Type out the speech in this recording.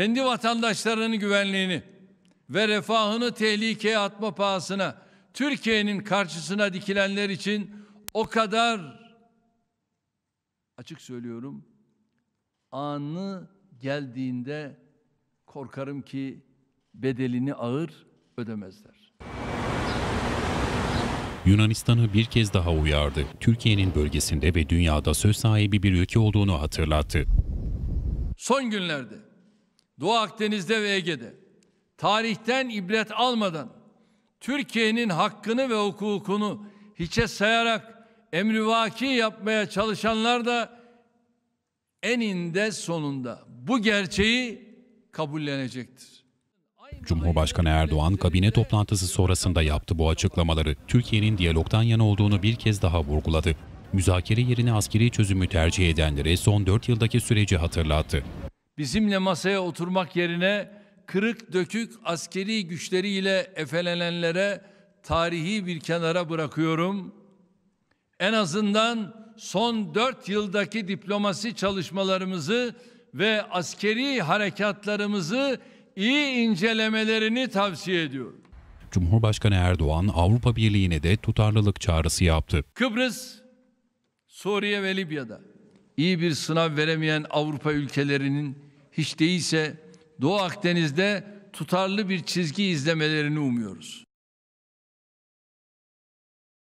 kendi vatandaşlarının güvenliğini ve refahını tehlikeye atma pahasına Türkiye'nin karşısına dikilenler için o kadar açık söylüyorum anı geldiğinde korkarım ki bedelini ağır ödemezler. Yunanistan'ı bir kez daha uyardı. Türkiye'nin bölgesinde ve dünyada söz sahibi bir ülke olduğunu hatırlattı. Son günlerde Doğu Akdeniz'de ve Ege'de tarihten ibret almadan Türkiye'nin hakkını ve hukukunu hiçe sayarak emrivaki yapmaya çalışanlar da eninde sonunda bu gerçeği kabullenecektir. Cumhurbaşkanı Erdoğan kabine toplantısı sonrasında yaptı bu açıklamaları. Türkiye'nin diyalogtan yana olduğunu bir kez daha vurguladı. Müzakere yerine askeri çözümü tercih edenlere son 4 yıldaki süreci hatırlattı bizimle masaya oturmak yerine kırık dökük askeri güçleriyle efelenenlere tarihi bir kenara bırakıyorum. En azından son dört yıldaki diplomasi çalışmalarımızı ve askeri harekatlarımızı iyi incelemelerini tavsiye ediyorum. Cumhurbaşkanı Erdoğan Avrupa Birliği'ne de tutarlılık çağrısı yaptı. Kıbrıs, Suriye ve Libya'da iyi bir sınav veremeyen Avrupa ülkelerinin hiç değilse Doğu Akdeniz'de tutarlı bir çizgi izlemelerini umuyoruz.